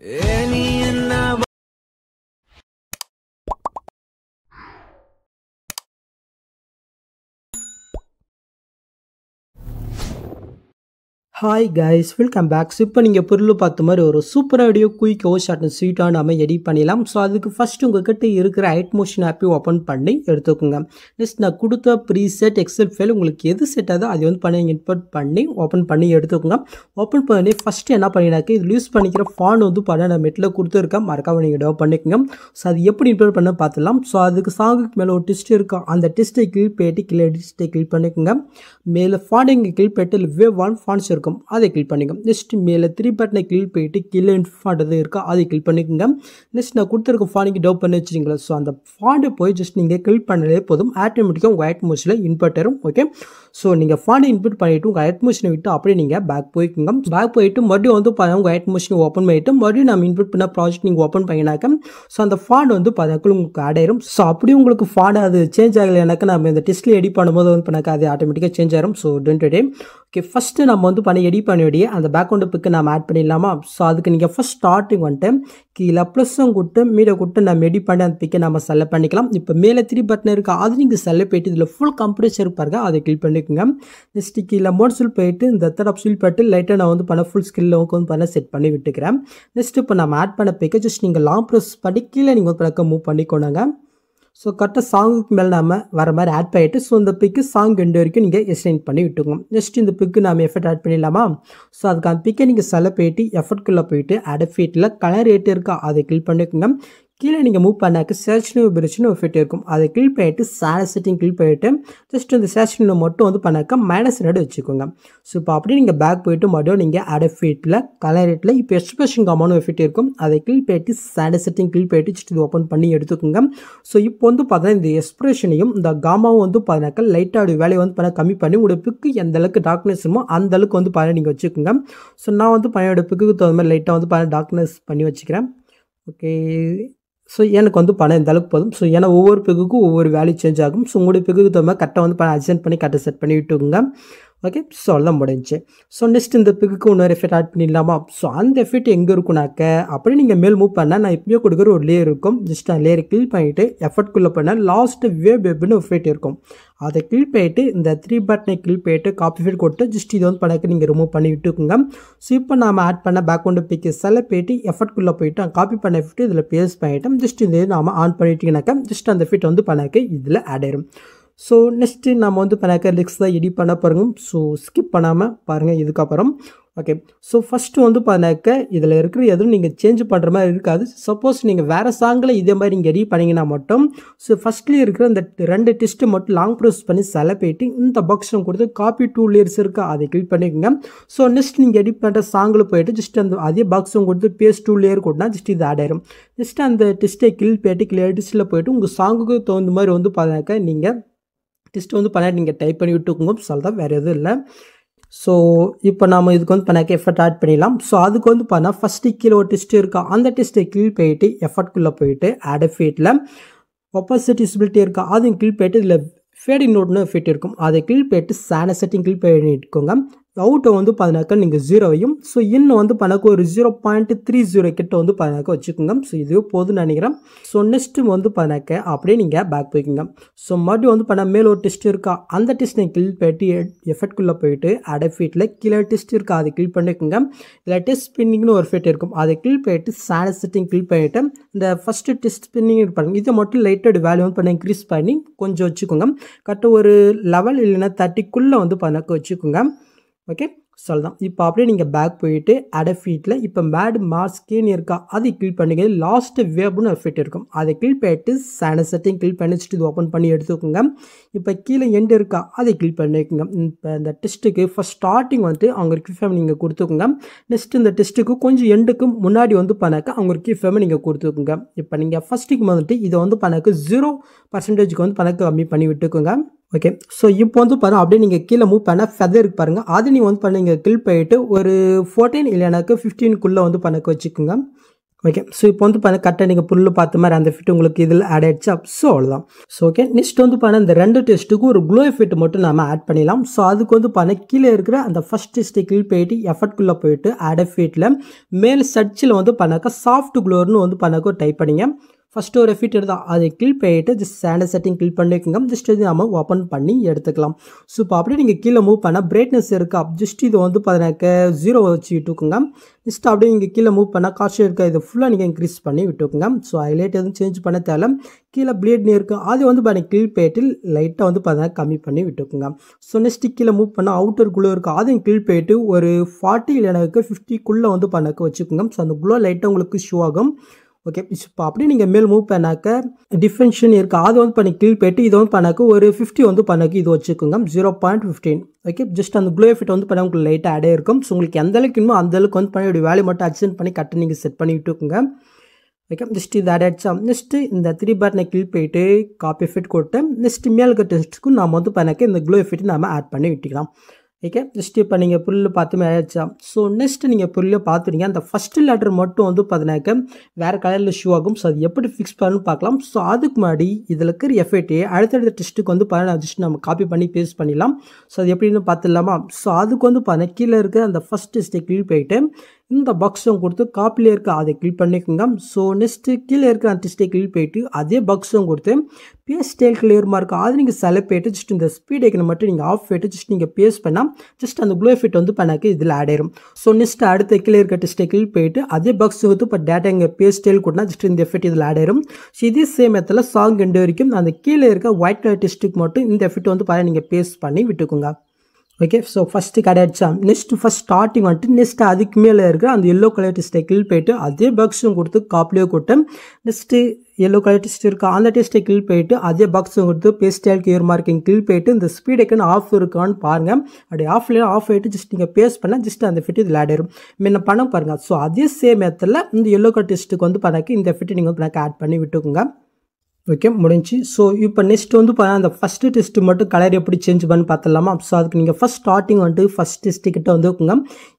Any hi guys welcome backs இப்போ நீங்கள் பொருள் பார்த்த மாதிரி ஒரு சூப்பராக வீடியோ குயிக்கோ ஷார்ட் அண்ட் ஸ்வீட்டாக நம்ம எடிட் பண்ணிடலாம் ஸோ அதுக்கு ஃபஸ்ட்டு உங்கள் கிட்டே இருக்கிற ஐட் மோஷன் ஆப்பையும் ஓப்பன் பண்ணி எடுத்துக்கோங்க நெக்ஸ்ட் நான் கொடுத்த ப்ரீ செட் எக்ஸல் ஃபைல் உங்களுக்கு எது செட் ஆகுது அதை வந்து பண்ணி இன்பர்ட் பண்ணி ஓப்பன் பண்ணி எடுத்துக்கோங்க ஓப்பன் பண்ணி ஃபஸ்ட்டு என்ன பண்ணினாக்க இதில் யூஸ் பண்ணிக்கிற ஃபான் வந்து பண்ண நான் மெட்டில் கொடுத்துருக்கேன் மறக்காமல் நீங்கள் டெவலப் பண்ணிக்கோங்க ஸோ அது எப்படி இன்பர்ட் பண்ண பார்த்துலாம் ஸோ அதுக்கு சாங்குக்கு மேலே ஒரு டெஸ்ட் இருக்கும் அந்த டெஸ்ட்டை கிளிக் போயிட்டு கிளியர் டெஸ்ட்டை கிளிக் பண்ணிக்கோங்க மேலே ஃபாண்டிங்கை கிளிக் போயிட்டு வேவ் ஒன் ஃபான்ஸ் இருக்கும் இருக்கும் அதை கிளிக் பண்ணிக்கோங்க நெக்ஸ்ட் மேலே த்ரீ பட்டனை கிளிக் போயிட்டு கீழே இன்ஃபாண்ட் எது இருக்கோ அதை கிளிக் பண்ணிக்கோங்க நெக்ஸ்ட் நான் கொடுத்துருக்க ஃபாண்டிக்கு டவுட் பண்ணி வச்சுருங்களா ஸோ அந்த ஃபாண்டு போய் ஜஸ்ட் நீங்கள் கிளிக் பண்ணாலே போதும் ஆட்டோமேட்டிக்காக உங்கள் அட்மோஸில் இன்புட் வரும் ஓகே ஸோ நீங்கள் ஃபாண்டை இன்புட் பண்ணிவிட்டு உங்கள் அட்மோஷனை விட்டு அப்படியே நீங்கள் பேக் போய்க்குங்க பேக் போயிட்டு மறுபடியும் வந்து பார்த்தா உங்கள் அட்மோஷனை ஓப்பன் பண்ணிவிட்டு மறுபடியும் நம்ம இன்புட் பண்ண ப்ராஜெக்ட் நீங்கள் ஓப்பன் பண்ணினாக்க ஸோ அந்த ஃபாண்ட் வந்து பார்த்தாக்கள் உங்களுக்கு ஆடாயிரும் ஸோ அப்படியே உங்களுக்கு ஃபாண்ட் அது சேஞ்ச் ஆகலை எனக்கு நம்ம இந்த டெஸ்ட்டில் எடிட் பண்ணும்போது வந்து பண்ணாக்க அது ஆட்டோமேட்டிக்காக சேஞ்ச் ஆகிடும் ஸோ டென்ட் டே ஓகே ஃபஸ்ட்டு நம்ம வந்து பண்ணி நான் எடிட் பண்ணியோடி அந்த பேக்ரவுண்டு பிக்கு நம்ம ஆட் பண்ணிடலாமா ஸோ அதுக்கு நீங்கள் ஃபஸ்ட் ஸ்டார்டிங் வந்துட்டு கீழே ப்ளஸ்ஸும் கொடுத்து மீடியை கொடுத்து நம்ம எடிட் பண்ணி அந்த பிக்கை நம்ம செலக்ட் பண்ணிக்கலாம் இப்போ மேலே த்ரீ பட்டன் இருக்குது அது நீங்கள் செலக்ட் போயிட்டு இதில் ஃபுல் கம்ப்ரீச்சர் பாருங்க அதை கிளிக் பண்ணிக்கோங்க நெக்ஸ்ட் கீழே மோட்ஸில் போயிட்டு இந்த தேர்ட் ஆப்ஷன் போயிட்டு லைட்டாக நான் வந்து பண்ண ஃபுல் ஸ்கில்ல வந்து பண்ண செட் பண்ணி விட்டுக்கிறேன் நெக்ஸ்ட் இப்போ நம்ம ஆட் பண்ண பிக்கை ஜஸ்ட் நீங்கள் லாங் ப்ரெஸ் பண்ணி கீழே நீங்கள் ஒரு பக்கம் மூவ் பண்ணிக்கோனாங்க ஸோ கரெக்டாக சாங்குக்கு மேலே நாம் வர மாதிரி ஆட் பண்ணிவிட்டு ஸோ இந்த பிக்கு சாங் ரெண்டு வரைக்கும் நீங்கள் எஸ்டைன் பண்ணி விட்டுக்கோங்க ஜஸ்ட் இந்த பிக்கு நாம் எஃபர்ட் ஆட் பண்ணிடலாமா ஸோ அதுக்கான பிக்கை நீங்கள் செலவு போயிட்டு எஃபர்ட்குள்ளே போயிட்டு ஆட் ஃபீட்டில் கலர் ரேட்டு இருக்கா அதை கிளிக் பண்ணிக்கோங்க கீழே நீங்கள் மூவ் பண்ணாக்க சர்ச் நியூ பிரிச்சுன்னு ஒரு ஃபிட் இருக்கும் அதை கிளிக் பண்ணிவிட்டு சேர செட்டிங் கிளிக் பண்ணிவிட்டு ஜஸ்ட் இந்த சர்ச் நியூ மட்டும் வந்து பண்ணாக்க மைனஸ் ரெண்டு வச்சுக்கோங்க ஸோ இப்போ அப்படியே நீங்கள் பேக் போயிட்டு மறுபடியும் நீங்கள் அடை ஃபீட்டில் கலர் ரேட்டில் இப்போ எக்ஸ்பிரஷன் காமான ஒரு ஃபிட் இருக்கும் அதை கிளிக் பண்ணிட்டு சேட செட்டிங் கிளிக் பண்ணிட்டு ஜஸ்ட் இது ஓப்பன் பண்ணி எடுத்துக்கோங்க ஸோ இப்போ வந்து பார்த்தீங்கன்னா இந்த எக்ஸ்பிரஷனையும் இந்த காமாவும் வந்து பார்த்தீங்கன்னாக்கா லைட்டாக வேலையை வந்து பண்ண கம்மி பண்ணி உங்களோட எந்த அளவுக்கு டார்க்னஸ் இருக்குமோ அந்த அளவுக்கு வந்து பார்த்து நீங்கள் வச்சுக்கோங்க ஸோ நான் வந்து பையனோட பிக்குக்கு தகுந்த மாதிரி லைட்டாக வந்து பார்த்து டார்க்னஸ் பண்ணி வச்சுக்கிறேன் ஓகே ஸோ எனக்கு வந்து பணம் இந்த அளவுக்கு போதும் ஸோ ஏன்னா ஒவ்வொரு பிக்குக்கும் ஒவ்வொரு வேல்யூ சேஞ்ச் ஆகும் ஸோ உங்களுடைய பிக்குக்கு தகுந்த கரெக்டாக வந்து பணம் அட்ஜென்ட் பண்ணி கரெக்டாக செட் பண்ணி விட்டுக்குங்க ஓகே ஸோ அதெல்லாம் முடிஞ்சு ஸோ நெக்ஸ்ட் இந்த பிகுக்கு இன்னொரு எஃபெக்ட் ஆட் பண்ணிடலாமா ஸோ அந்த எஃபெக்ட் எங்கே இருக்குனாக்க அப்படி நீங்கள் மேல் மூவ் பண்ணால் நான் எப்பயோ கொடுக்குற ஒரு லேயர் இருக்கும் ஜஸ்ட் அந்த லேயர் கிளிக் பண்ணிவிட்டு எஃபர்ட்குள்ளே பண்ணால் லாஸ்ட் வேவ் வெப்னு எஃபெக்ட் இருக்கும் அதை கிளிக் பண்ணிவிட்டு இந்த த்ரீ பட்டனை கிளிக் பண்ணிவிட்டு காப்பி ஃபீட் கொடுத்து ஜஸ்ட் இது வந்து படக்கு நீங்கள் ரிமூவ் பண்ணி விட்டுக்குங்க ஸோ இப்போ நாம் ஆட் பண்ண பேக்ரவுண்டு பிக்கு போய்ட்டு போயிட்டு எஃபர்ட்குள்ளே போய்ட்டு காப்பி பண்ண ஃபிட் இதில் பேஸ் பண்ணிவிட்டோம் ஜஸ்ட் இந்த நாம் ஆன் பண்ணிட்டீங்கன்னாக்கா ஜஸ்ட் அந்த ஃபிட் வந்து பண்ணக்கு இதில் ஆட் ஆயிடும் ஸோ நெக்ஸ்ட்டு நம்ம வந்து பனாக்கர் லிக்ஸ் தான் எடிட் பண்ண பாருங்க ஸோ ஸ்கிப் பண்ணாமல் பாருங்கள் இதுக்கப்புறம் ஓகே ஸோ ஃபஸ்ட்டு வந்து பார்த்தாக்க இதில் இருக்கிற எதுவும் நீங்கள் சேஞ்ச் பண்ணுற மாதிரி இருக்காது சப்போஸ் நீங்கள் வேறு சாங்கில் இதே மாதிரி நீங்கள் எடிட் பண்ணிங்கன்னா மட்டும் ஸோ ஃபஸ்ட்லேயே இருக்கிற அந்த ரெண்டு டெஸ்ட்டு மட்டும் லாங் ப்ரொசஸ் பண்ணி செல போயிட்டு இந்த பாக்ஸும் கொடுத்து காப்பி டூ லேயர்ஸ் இருக்கா அதை கிளிக் பண்ணிக்கோங்க ஸோ நெக்ஸ்ட் நீங்கள் எடிட் பண்ணுற சாங்கில் போயிட்டு ஜஸ்ட் அந்த அதே பாக்ஸும் கொடுத்து பேஸ்ட் டூ லேயர் கொடுனா ஜஸ்ட் இது ஆட் ஆயிரும் நெக்ஸ்ட் அந்த டெஸ்ட்டை கிளிக் போய்ட்டு கிளியர் டெஸ்ட்டில் போயிட்டு உங்கள் சாங்குக்கு தகுந்த மாதிரி வந்து பார்த்தாக்க நீங்கள் டெஸ்ட் வந்து பண்ணாட் நீங்கள் டைப் பண்ணி விட்டுக்கோங்க சால் தான் வேறு எதுவும் இல்லை ஸோ இப்போ நம்ம இதுக்கு வந்து பண்ணாக்க எஃபர்ட் ஆட் பண்ணிடலாம் ஸோ அதுக்கு வந்து பார்த்தா ஃபஸ்ட்டு கீழே ஒரு டெஸ்ட் இருக்கா அந்த டெஸ்ட்டை கீழ் போயிட்டு எஃபர்ட்குள்ளே போயிட்டு ஆட் ஃபீட்டில் ஒப்போசிட் இருக்கா அதுவும் கீழ் போயிட்டு இதில் ஃபேடிங் நோட்னு ஃபிட் இருக்கும் அதை கீழ் போயிட்டு சேன செட்டிங் கீழ் பண்ணிட்டுக்கோங்க அவுட்டை வந்து பதினாக்க நீங்கள் ஜீரோவையும் ஸோ இன்னும் வந்து பதினாக்க ஒரு ஜீரோ பாயிண்ட் த்ரீ ஜீரோ கிட்ட வந்து பதினாக்க வச்சுக்கோங்க ஸோ இதுவே போதுன்னு நினைக்கிறேன் ஸோ நெக்ஸ்ட்டு வந்து பதினாக்க அப்படியே நீங்கள் பேக் போய்க்குங்க ஸோ மறுபடியும் வந்து பண்ணால் மேலே ஒரு டெஸ்ட் இருக்கா அந்த டெஸ்ட் நீங்கள் கிளிக் போயிட்டு எஃபெக்ட்குள்ளே போயிட்டு அடஃபீட்டில் கீழே டெஸ்ட் இருக்கா அதை கிளிக் பண்ணிக்கோங்க இதில் டெஸ்ட் ஸ்பின்னிங்னு ஒரு ஃபீட் இருக்கும் அதை கிளிக் போயிட்டு சேனல் செட்டிங் கிளிக் பண்ணிவிட்டு இந்த ஃபஸ்ட்டு டெஸ்ட் ஸ்பின்னிங் இருப்பாங்க இதை மட்டும் லைட்டோட வேல்யூ வந்து பண்ண இன்க்ரீஸ் பண்ணி கொஞ்சம் வச்சுக்கோங்க கரெக்டாக ஒரு லெவல் இல்லைன்னா தேர்ட்டிக்குள்ளே வந்து பண்ணக்க வச்சுக்கோங்க ஓகே சொல்லலாம் இப்போ அப்படியே நீங்கள் பேக் போயிட்டு அட ஃபீட்டில் இப்போ மேட் மாஸ்கேன்னு இருக்கா அதை கிளிக் பண்ணிக்கிறது லாஸ்ட் வேப்னு ஃபிட் இருக்கும் அதை கிளிக் பண்ணிட்டு சேன செட்டிங் கிளிக் பண்ணி இது ஓப்பன் பண்ணி எடுத்துக்கோங்க இப்போ கீழே எண்டு இருக்கா அதை கிளிக் பண்ணிக்கோங்க இப்போ இந்த டெஸ்ட்டுக்கு ஃபஸ்ட் ஸ்டார்டிங் வந்துட்டு அவங்க கிஃபேம் நீங்கள் கொடுத்துக்கோங்க நெக்ஸ்ட் இந்த டெஸ்ட்டுக்கு கொஞ்சம் எண்டுக்கு முன்னாடி வந்து பண்ணாக்க அவங்க கிஃபேம் நீங்கள் கொடுத்துக்கோங்க இப்போ நீங்கள் ஃபஸ்ட்டுக்கு வந்துட்டு இதை வந்து பண்ணாக்க ஜீரோ பர்சன்டேஜுக்கு வந்து பணக்கு கம்மி பண்ணி விட்டுக்கோங்க ஓகே ஸோ இப்போ வந்து பாருங்கள் அப்படியே நீங்கள் கீழே மூவ் பண்ணால் ஃபெதர் இருக்கு பாருங்கள் அது நீங்கள் வந்து பண்ண நீங்கள் கில் போயிட்டு ஒரு ஃபோர்டீன் இல்லைனாக்கு ஃபிஃப்டீனுக்குள்ளே வந்து பண்ணக்கு வச்சுக்கோங்க ஓகே ஸோ இப்போ வந்து பண்ண கரெக்டாக நீங்கள் புல்லு பார்த்த மாதிரி அந்த ஃபிட் உங்களுக்கு இதில் ஆட் ஆயிடுச்சு ஸோ அவ்வளோதான் ஸோ ஓகே நெக்ஸ்ட் வந்து பண்ண இந்த ரெண்டு டெஸ்ட்டுக்கு ஒரு க்ளோ ஃபிட் மட்டும் நம்ம ஆட் பண்ணிடலாம் ஸோ அதுக்கு வந்து பண்ண கீழே இருக்கிற அந்த ஃபஸ்ட் டெஸ்ட்டு கீழ் போயிட்டு எஃபர்ட்குள்ளே போயிட்டு ஆட் ஃபிட்டில் மேல் சர்ச்சில் வந்து பண்ணாக்கா சாஃப்ட் க்ளோர்னு வந்து பண்ணாக்க டைப் பண்ணிங்க ஃபஸ்ட்டு ஒரு ஃபீட் எடுத்தால் அதை கிளிக் பண்ணிவிட்டு ஜஸ்ட் சேண்டர் செட்டிங் கிளிக் பண்ணிக்கோங்க ஜஸ்ட் இது நம்ம ஓப்பன் பண்ணி எடுத்துக்கலாம் ஸோ இப்போ அப்படியே நீங்கள் கீழே மூவ் பண்ணால் பிரைட்னஸ் இருக்கா ஜஸ்ட் இது வந்து பதினாக்கு ஜீரோ வச்சு விட்டுக்குங்க ஜஸ்ட் அப்படியே நீங்கள் கீழே மூவ் பண்ணால் காஸ்ட் இருக்கா இது ஃபுல்லாக நீங்கள் இன்க்ரீஸ் பண்ணி விட்டுக்குங்க ஸோ ஹைலைட் எதுவும் சேஞ்ச் பண்ண தேவை கீழே பிளேட்னு இருக்குது அது வந்து பார்த்திங்க கிளிக் போயிட்டு லைட்டாக வந்து பார்த்தீங்கன்னா கம்மி பண்ணி விட்டுக்குங்க ஸோ நெக்ஸ்ட்டு கீழே மூவ் பண்ணால் அவுட்டர் குளோ இருக்குது அதையும் கிளிக் போயிட்டு ஒரு ஃபார்ட்டி இல்லைனாக்கு ஃபிஃப்டிக்குள்ளே வந்து பண்ணக்க வச்சுக்கோங்க ஸோ அந்த குளோ லைட்டாக உங்களுக்கு ஷோ ஆகும் ஓகே இப்போ அப்படி நீங்கள் மேல் மூவ் பண்ணாக்க டிஃபென்ஷன் இருக்குது அது வந்து பண்ணி கீழ் போயிட்டு இது வந்து பண்ணாக்க ஒரு ஃபிஃப்டி வந்து பண்ணாக்க இது வச்சுக்கோங்க zero point fifteen okay just அந்த க்ளோ எஃபெக்ட் வந்து பண்ண உங்களுக்கு லைட்டாக ஆடே இருக்கும் ஸோ உங்களுக்கு எந்த அளவுக்கு இன்னும் அளவுக்கு வந்து பண்ணி வேலையை மட்டும் அக்சென்ட் பண்ணி கட்ட நீங்கள் செட் பண்ணி இருக்குங்க ஓகே ஜஸ்ட் இது ஆட் ஆகிடுச்சா நெக்ஸ்ட்டு இந்த த்ரீ பார் நான் போயிட்டு காப்பி எஃபெக்ட் கொடுத்தேன் நெக்ஸ்ட் மேலுக்கு டெஸ்ட்டுக்கும் நம்ம வந்து பண்ணாக்க இந்த க்ளோ எஃபெக்ட் நம்ம ஆட் பண்ணி விட்டுக்கலாம் ஓகே ஜஸ்ட் இப்போ நீங்கள் புல் பார்த்துமே ஆயிடுச்சா ஸோ நெக்ஸ்ட் நீங்கள் புல்லே பார்த்துருங்க அந்த ஃபஸ்ட்டு லெட்டர் மட்டும் வந்து பார்த்தீங்கன்னாக்க வேறு கலரில் ஷூ ஆகும் ஸோ அது எப்படி ஃபிக்ஸ் பண்ணு பார்க்கலாம் ஸோ அதுக்கு முன்னாடி இதில் இருக்கிற எஃபெக்டே அடுத்தடுத்த டெஸ்ட்டுக்கு வந்து பார்த்தீங்கன்னா ஜஸ்ட் நம்ம காப்பி பண்ணி பேஸ்ட் பண்ணிடலாம் ஸோ அது எப்படின்னு பார்த்துடலாமா ஸோ அதுக்கு வந்து பார்த்தீங்கன்னா கீழே இருக்கிற அந்த ஃபஸ்ட் டெஸ்ட்டை கிளீன் போயிட்டு இந்த பக்ஸும் கொடுத்து காப்பில் இருக்க அதை கிளிக் பண்ணிக்கோங்க ஸோ நெக்ஸ்ட்டு கீழே இருக்க அந்த கிளிக் போயிட்டு அதே பக்ஸும் கொடுத்து பேஸ் ஸ்டைல் கிளியர் மார்க் அதை நீங்கள் செலக்ட் போயிட்டு ஜஸ்ட் இந்த ஸ்பீட் ஐக்கனை மட்டும் நீங்கள் ஆஃப் போயிட்டு ஜஸ்ட் நீங்கள் பேஸ் பண்ணால் ஜஸ்ட் அந்த க்ளோ ஃபிட் வந்து பண்ணாக்க இதில் ஆட் ஆயிரும் ஸோ நெக்ஸ்ட் அடுத்த கீழே இருக்க டிஸ்டே கிளிக் போயிட்டு அதே பக்ஸ் வந்து இப்போ டேட்டா இங்கே பேஸ் ஸ்டைல் கூட்டினா ஜஸ்ட் இந்த எஃபெக்ட் இதில் ஆட் ஆயிரும் ஸோ இதே சேம் இடத்துல சாங் கண்டு வரைக்கும் அந்த கீழே இருக்க ஒயிட் கலர் டிஸ்டிக் மட்டும் இந்த எஃபெக்ட் வந்து பார்த்தா நீங்கள் பேஸ் பண்ணி விட்டுக்கோங்க ஓகே ஸோ ஃபஸ்ட்டு கடை நெக்ஸ்ட்டு ஃபஸ்ட் ஸ்டார்டிங் வந்துட்டு நெக்ஸ்ட் அதுக்கு மேலே இருக்கிற அந்த எல்லோ கலர் டெஸ்ட்டை கில் போயிட்டு அதே பக்ஸும் கொடுத்து காப்பிலேயே கொடுத்தேன் நெக்ஸ்ட்டு எல்லோ கலர் டெஸ்ட் இருக்கா அந்த டெஸ்ட்டை கில் போயிட்டு அதே பக்ஸும் கொடுத்து பேஸ்டைல் கியூர் மார்க்கிங் கில் போயிட்டு இந்த ஸ்பீட் ஆஃப் இருக்கான்னு பாருங்கள் அப்படி ஆஃப்ல ஆஃப் ஆகிட்டு ஜஸ்ட் நீங்கள் பேஸ் பண்ணால் ஜஸ்ட் அந்த ஃபிட்டு இதில் ஆட் ஆயிடும் முன்ன பணம் பாருங்கள் ஸோ அதே சேம் இடத்துல இந்த எல்லோ கலர் டெஸ்ட்டுக்கு வந்து பாருங்க இந்த ஃபிட்டு நீங்கள் வந்து எனக்கு ஆட் பண்ணி விட்டுக்குங்க ஓகே முடிஞ்சு ஸோ இப்போ நெக்ஸ்ட் வந்து அந்த ஃபஸ்ட்டு டெஸ்ட்டு மட்டும் கலர் எப்படி சேஞ்ச் பண்ணி பார்த்துடலாமா ஸோ அதுக்கு நீங்கள் ஃபஸ்ட் ஸ்டார்டிங் வந்துட்டு ஃபஸ்ட் டெஸ்ட்டுக்கிட்ட வந்துக்குங்க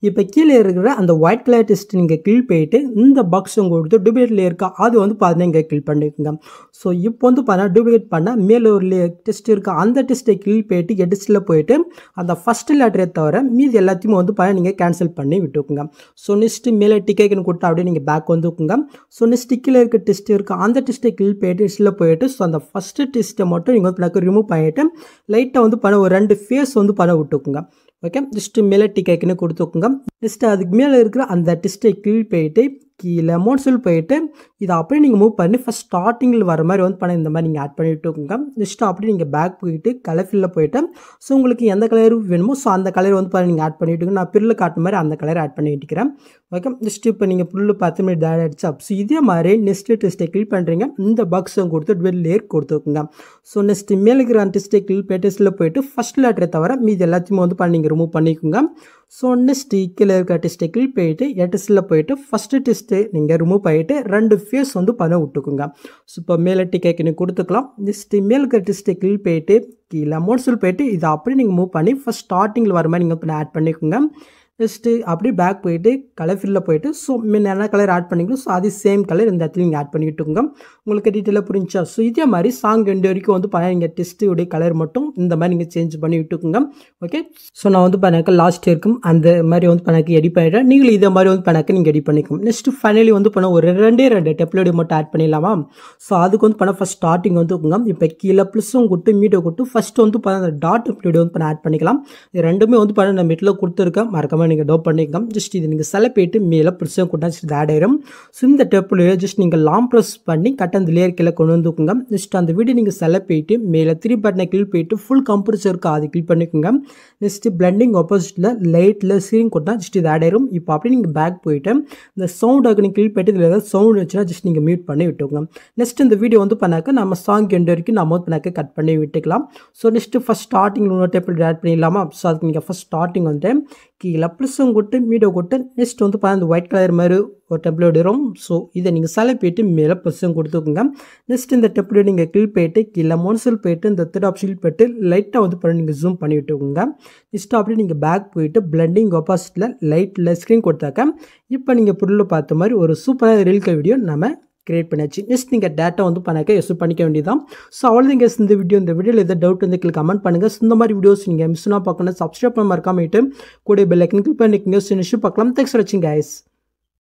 இப்போ கீழே இருக்கிற அந்த ஒயிட் கலர் டெஸ்ட் நீங்கள் கிளிக் போயிட்டு இந்த பாக்ஸ் கொடுத்து டூப்ளிகேட்டில் இருக்கா அது வந்து பார்த்தீங்கன்னா இங்கே கிளிக் பண்ணிக்கோங்க ஸோ இப்போ வந்து பார்த்தீங்கன்னா டூப்ளிகேட் பண்ணால் மேலே ஒரு டெஸ்ட் இருக்கா அந்த டெஸ்ட்டை கிளிக் போயிட்டு எடிஸ்டில் போயிட்டு அந்த ஃபஸ்ட் லெட்டரை தவிர மீதி எல்லாத்தையும் வந்து பார்த்தா நீங்கள் கேன்சல் பண்ணி விட்டுக்குங்க ஸோ நெக்ஸ்ட்டு மேலே டிக்கெட்னு கொடுத்தா அப்படியே நீங்கள் பேக் வந்துக்குங்க ஸோ நெக்ஸ்ட் கீழே இருக்க டெஸ்ட் இருக்கா அந்த டெஸ்ட்டை கிளிக் போயிட்டு போயிட்டு ஸோ அந்த ஃபஸ்ட்டு டிஸ்ட்டை மட்டும் நீங்கள் வந்து ரிமூவ் பண்ணிவிட்டு லைட்டாக வந்து பணம் ஒரு ரெண்டு ஃபேஸ் வந்து பணம் விட்டுக்குங்க ஓகே ஜஸ்ட்டு மேலே டிக்கெட்னு கொடுத்துக்குங்க நெக்ஸ்ட்டு அதுக்கு மேலே இருக்கிற அந்த டிஸ்ட்டை கிளீன் போயிட்டு கீழே மோட்ஸில் போயிட்டு இதை அப்படியே நீங்கள் மூவ் பண்ணி ஃபஸ்ட் ஸ்டார்டிங்கில் வர மாதிரி வந்து பண்ண இந்த மாதிரி நீங்கள் ஆட் பண்ணிவிட்டு இருக்கோங்க நெக்ஸ்ட் அப்படியே நீங்கள் பேக் போயிட்டு கலர்ஃபில்லில் போயிட்டு ஸோ உங்களுக்கு எந்த கலர் வேணுமோ ஸோ அந்த கலர் வந்து பாருங்கள் நீங்கள் ஆட் பண்ணிட்டு நான் பில்லு காட்டுற மாதிரி அந்த கலர் ஆட் பண்ணிட்டு இருக்கிறேன் ஓகே நெக்ஸ்ட் இப்போ நீங்கள் புல்லு பத்து மினிட் டேட் ஆகிடுச்சா ஸோ இதே மாதிரி நெக்ஸ்ட்டு டெஸ்ட்டை கிளிக் பண்ணுறீங்க இந்த பாக்ஸும் கொடுத்து டுவெல் லேயர் கொடுத்துருக்குங்க ஸோ நெக்ஸ்ட் மேலே இருக்கிற டெஸ்ட்டை கிளிக் டெஸ்ட்டில் போயிட்டு ஃபஸ்ட் லெட்டரை தவிர மீது எல்லாத்தையுமே வந்து பண்ணி நீங்கள் ரிமூவ் பண்ணிக்கோங்க ஸோ நெக்ஸ்ட் கீழே இருக்கிற டெஸ்ட்டை கிளிக் போயிட்டு எட்டஸில் போயிட்டு ஃபஸ்ட்டு டெஸ்ட் ஜஸ்ட்டு நீங்கள் ரிமூவ் பண்ணிவிட்டு ரெண்டு ஃபேஸ் வந்து பணம் விட்டுக்குங்க ஸோ இப்போ மேலே டிக்கெட் நீங்கள் கொடுத்துக்கலாம் ஜஸ்ட்டு மேல் இருக்கிற டிஸ்ட்ரிக்டில் போயிட்டு கீழே மோட்ஸில் போயிட்டு இதை அப்படி நீங்கள் மூவ் பண்ணி ஃபஸ்ட் ஸ்டார்டிங்கில் வர மாதிரி நீங்கள் ஆட் பண்ணிக்கோங்க நெக்ஸ்ட்டு அப்படி பேக் போயிட்டு கலர் ஃபில்லில் போயிட்டு ஸோ முன்ன என்ன கலர் ஆட் பண்ணிக்கணும் ஸோ அதே சேம் கலர் இந்த இடத்துல நீங்கள் ஆட் பண்ணிக்கிட்டுங்க உங்களுக்கு டீட்டெயிலாக புரிஞ்சா ஸோ இதே மாதிரி சாங் ரெண்டு வரைக்கும் வந்து பார்த்தீங்கன்னா நீங்கள் டெஸ்ட்டுடைய கலர் மட்டும் இந்த மாதிரி நீங்கள் சேஞ்ச் பண்ணி விட்டுக்குங்க ஓகே ஸோ நான் வந்து பண்ணாக்க லாஸ்ட் இயருக்கும் அந்த மாதிரி வந்து பண்ணாக்க எடி பண்ணிடுறேன் நீங்களும் இதே மாதிரி வந்து பண்ணாக்க நீங்கள் எடி பண்ணிக்கணும் நெக்ஸ்ட்டு ஃபைனலி வந்து பண்ண ஒரு ரெண்டே ரெண்டு டெப்ளோடி மட்டும் ஆட் பண்ணிடலாமா ஸோ அதுக்கு வந்து பண்ண ஃபஸ்ட் ஸ்டார்டிங் வந்து இப்போ கீழே ப்ளஸும் கொட்டு மீடியோ கொட்டு ஃபஸ்ட்டு வந்து அந்த டாட் டெப்ளோடி வந்து பண்ண ஆட் பண்ணிக்கலாம் ரெண்டுமே வந்து பண்ண நான் மிட்டில் கொடுத்துருக்கேன் மறக்காம நீங்கள் டோப் பண்ணிக்கலாம் ஜஸ்ட் இது நீங்கள் போயிட்டு மேலே கொடுத்தா கொண்டாச்சு ஆட் ஆயிரும் ஸோ இந்த டெப்பில் ஜஸ்ட் நீங்கள் லாங் ப்ரெஸ் பண்ணி கட் அந்த லேயர் கீழே கொண்டு வந்துக்குங்க ஜஸ்ட் அந்த வீடு நீங்கள் போயிட்டு மேலே த்ரீ பட்டனை கிளிக் போயிட்டு ஃபுல் கம்ப்ரஸர் இருக்கா அது கிளிக் பண்ணிக்கோங்க நெக்ஸ்ட்டு பிளண்டிங் ஆப்போசிட்டில் லைட்டில் சீரிங் கொடுத்தா ஜஸ்ட் இது ஆட் ஆயிரும் இப்போ அப்படியே நீங்கள் பேக் போயிட்டு இந்த சவுண்ட் நீங்கள் கிளிக் போயிட்டு இதில் ஏதாவது சவுண்ட் வச்சுன்னா ஜஸ்ட் நீங்கள் மியூட் பண்ணி விட்டுக்கோங்க நெக்ஸ்ட் இந்த வீடியோ வந்து பண்ணாக்க நம்ம சாங் எண்டு வரைக்கும் நம்ம வந்து பண்ணாக்க கட் பண்ணி விட்டுக்கலாம் ஸோ நெக்ஸ்ட்டு ஃபஸ்ட் ஸ்டார்டிங் இன்னொரு டேபிள் ஆட் பண்ணிடலாமா ஸோ அதுக்கு நீங்கள் ஃபஸ்ட் ஸ்டார்டிங் வந்துட்டு கீழே ப்ளஸும் கொடுத்து மீடியோ கொடுத்து நெக்ஸ்ட் வந்து பார்த்து ஒயிட் கலர் மாதிரி ஒரு டெப்லெட் வரும் ஸோ இதை நீங்கள் செலை போயிட்டு மேலே ப்ளஸ்ஸும் கொடுத்துக்கோங்க நெக்ஸ்ட் இந்த டெப்லெட் நீங்கள் கிளிக் போயிட்டு கீழே மோன்சல் போயிட்டு இந்த தேர்ட் ஆப்ஷன் போயிட்டு லைட்டாக வந்து பண்ணி நீங்கள் ஜூம் பண்ணி விட்டுக்கோங்க நெக்ஸ்ட் அப்படியே நீங்கள் பேக் போயிட்டு பிளண்டிங் ஆப்போசிட்டில் லைட்டில் ஸ்க்ரீன் கொடுத்தாக்க இப்போ நீங்கள் பொருளில் பார்த்த மாதிரி ஒரு சூப்பராக ரீல்க வீடியோ நம்ம கிரியேட் பண்ணியாச்சு நெக்ஸ்ட் நீங்கள் டேட்டா வந்து பண்ணாக்க யூஸ் பண்ணிக்க வேண்டியதான் ஸோ அவ்வளோ நீங்கள் இந்த வீடியோ இந்த வீடியோவில் எதாவது டவுட் வந்து கிளிக் கமெண்ட் பண்ணுங்கள் இந்த மாதிரி வீடியோஸ் நீங்கள் மிஸ்னா பார்க்கணும் சப்ஸ்கிரைப் பண்ண மறக்காமட்டு கூட பெல் ஐக்கன் கிளிக் பண்ணிக்கோங்க சின்ன பார்க்கலாம் தேங்க்ஸ் வாட்சிங் கைஸ்